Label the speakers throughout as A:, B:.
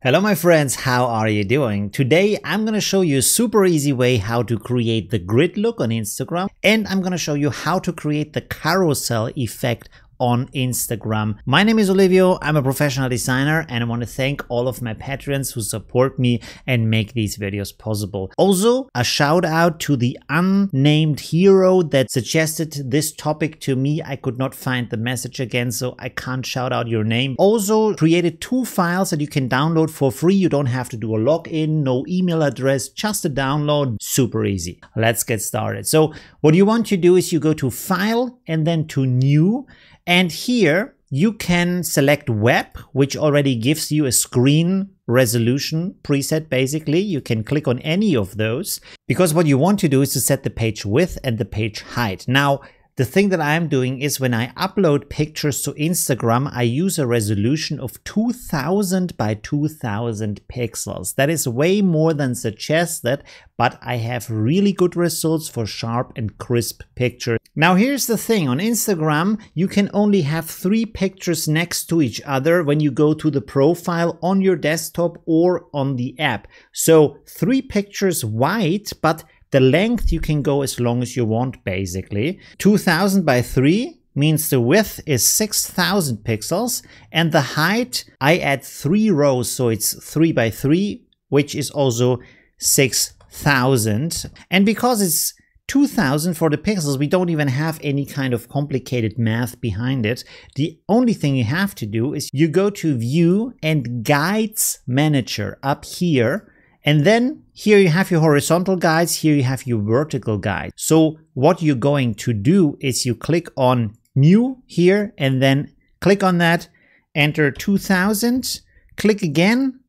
A: Hello my friends, how are you doing? Today I'm gonna show you a super easy way how to create the grid look on Instagram and I'm gonna show you how to create the carousel effect on Instagram. My name is Olivio, I'm a professional designer and I want to thank all of my patrons who support me and make these videos possible. Also, a shout out to the unnamed hero that suggested this topic to me. I could not find the message again, so I can't shout out your name. Also, created two files that you can download for free. You don't have to do a login, no email address, just a download. Super easy. Let's get started. So what you want to do is you go to file and then to new and here you can select web, which already gives you a screen resolution preset basically. You can click on any of those because what you want to do is to set the page width and the page height. Now, the thing that I'm doing is when I upload pictures to Instagram, I use a resolution of 2000 by 2000 pixels. That is way more than suggested, but I have really good results for sharp and crisp pictures. Now here's the thing, on Instagram, you can only have three pictures next to each other when you go to the profile on your desktop or on the app. So three pictures wide, but the length you can go as long as you want, basically. 2000 by 3 means the width is 6000 pixels and the height, I add three rows, so it's three by three, which is also 6000. And because it's 2000 for the pixels, we don't even have any kind of complicated math behind it. The only thing you have to do is you go to view and guides manager up here and then here you have your horizontal guides, here you have your vertical guide. So what you're going to do is you click on new here and then click on that, enter 2000, click again,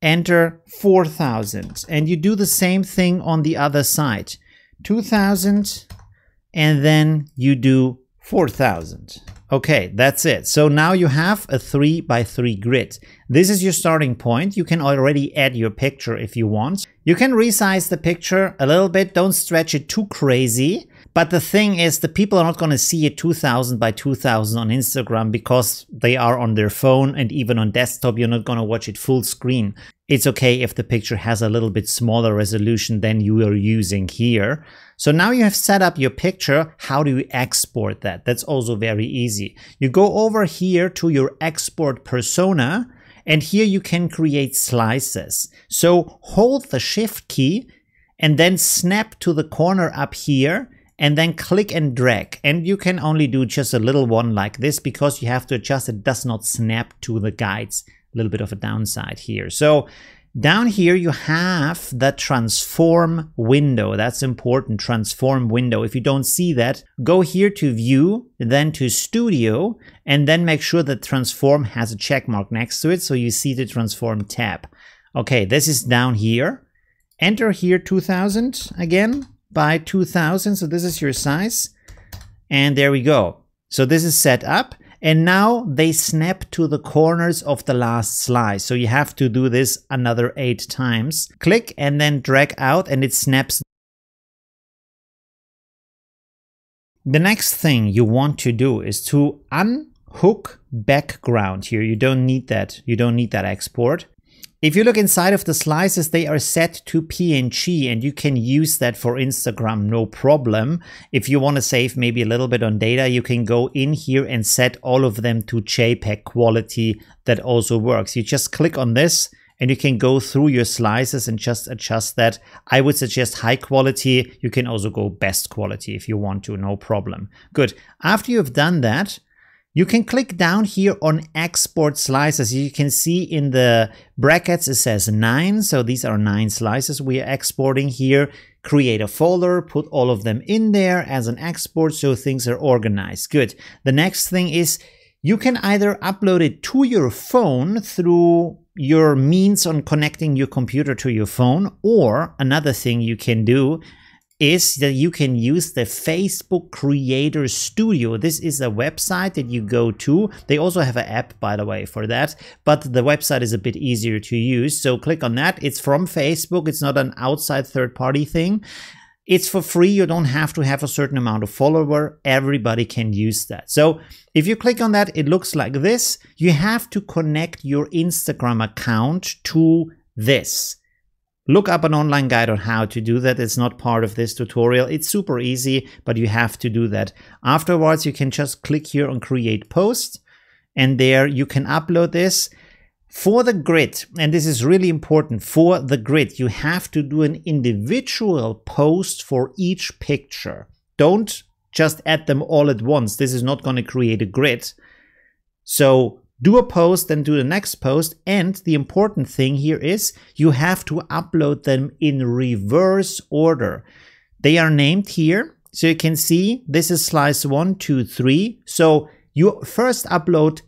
A: enter 4000. And you do the same thing on the other side, 2000, and then you do 4000. Okay, that's it. So now you have a 3 by 3 grid. This is your starting point. You can already add your picture if you want. You can resize the picture a little bit. Don't stretch it too crazy. But the thing is, the people are not going to see a 2000 by 2000 on Instagram because they are on their phone and even on desktop, you're not going to watch it full screen. It's okay if the picture has a little bit smaller resolution than you are using here. So now you have set up your picture. How do you export that? That's also very easy. You go over here to your export persona and here you can create slices. So hold the shift key and then snap to the corner up here and then click and drag. And you can only do just a little one like this because you have to adjust it does not snap to the guides. A little bit of a downside here. So down here you have the transform window. That's important, transform window. If you don't see that, go here to view, then to studio, and then make sure that transform has a check mark next to it so you see the transform tab. Okay, this is down here. Enter here 2000 again by 2000. So this is your size. And there we go. So this is set up. And now they snap to the corners of the last slice. So you have to do this another eight times. Click and then drag out and it snaps. The next thing you want to do is to unhook background here. You don't need that. You don't need that export. If you look inside of the slices, they are set to PNG and you can use that for Instagram, no problem. If you want to save maybe a little bit on data, you can go in here and set all of them to JPEG quality that also works. You just click on this and you can go through your slices and just adjust that. I would suggest high quality. You can also go best quality if you want to, no problem. Good. After you've done that, you can click down here on export slices. You can see in the brackets it says 9, so these are 9 slices we are exporting here. Create a folder, put all of them in there as an export so things are organized. Good. The next thing is you can either upload it to your phone through your means on connecting your computer to your phone or another thing you can do is that you can use the Facebook Creator Studio. This is a website that you go to. They also have an app, by the way, for that, but the website is a bit easier to use. So click on that. It's from Facebook. It's not an outside third party thing. It's for free. You don't have to have a certain amount of follower. Everybody can use that. So if you click on that, it looks like this. You have to connect your Instagram account to this. Look up an online guide on how to do that. It's not part of this tutorial. It's super easy, but you have to do that. Afterwards, you can just click here on create post and there you can upload this. For the grid, and this is really important, for the grid, you have to do an individual post for each picture. Don't just add them all at once. This is not going to create a grid. So do a post, then do the next post. And the important thing here is you have to upload them in reverse order. They are named here. So you can see this is slice one, two, three. So you first upload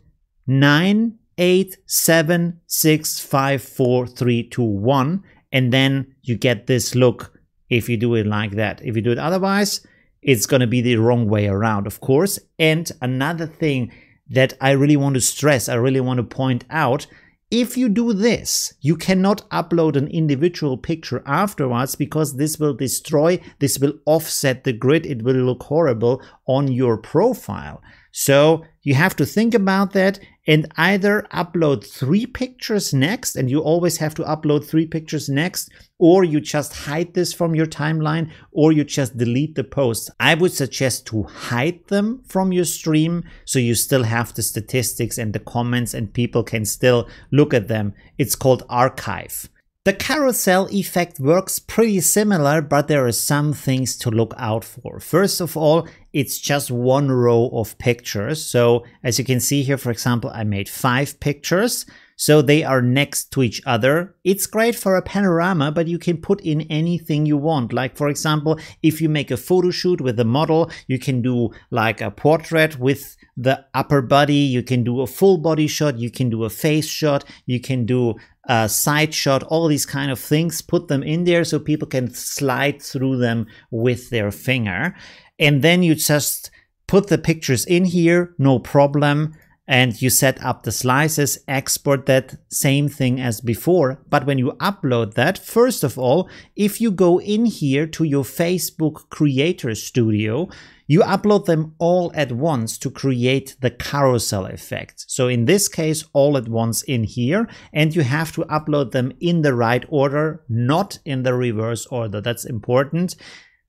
A: nine, eight, seven, six, five, four, three, two, one. And then you get this look if you do it like that. If you do it otherwise, it's going to be the wrong way around, of course. And another thing that I really want to stress, I really want to point out. If you do this, you cannot upload an individual picture afterwards because this will destroy, this will offset the grid, it will look horrible on your profile. So you have to think about that and either upload three pictures next, and you always have to upload three pictures next, or you just hide this from your timeline, or you just delete the posts. I would suggest to hide them from your stream so you still have the statistics and the comments and people can still look at them. It's called archive. The carousel effect works pretty similar, but there are some things to look out for. First of all, it's just one row of pictures. So as you can see here, for example, I made five pictures. So they are next to each other. It's great for a panorama, but you can put in anything you want. Like for example, if you make a photo shoot with a model, you can do like a portrait with the upper body, you can do a full body shot, you can do a face shot, you can do uh, side shot, all these kind of things, put them in there so people can slide through them with their finger. And then you just put the pictures in here, no problem. And you set up the slices, export that same thing as before. But when you upload that, first of all, if you go in here to your Facebook Creator Studio, you upload them all at once to create the carousel effect. So in this case, all at once in here, and you have to upload them in the right order, not in the reverse order. That's important.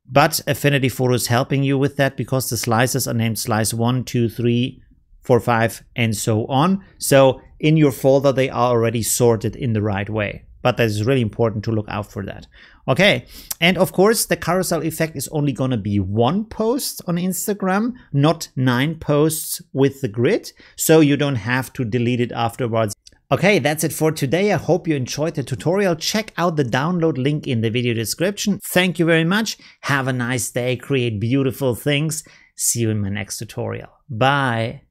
A: But Affinity Photo is helping you with that because the slices are named slice 1, 2, 3, 4, 5, and so on. So in your folder, they are already sorted in the right way but that is really important to look out for that. Okay, and of course the carousel effect is only gonna be one post on Instagram, not nine posts with the grid, so you don't have to delete it afterwards. Okay, that's it for today. I hope you enjoyed the tutorial. Check out the download link in the video description. Thank you very much. Have a nice day. Create beautiful things. See you in my next tutorial. Bye.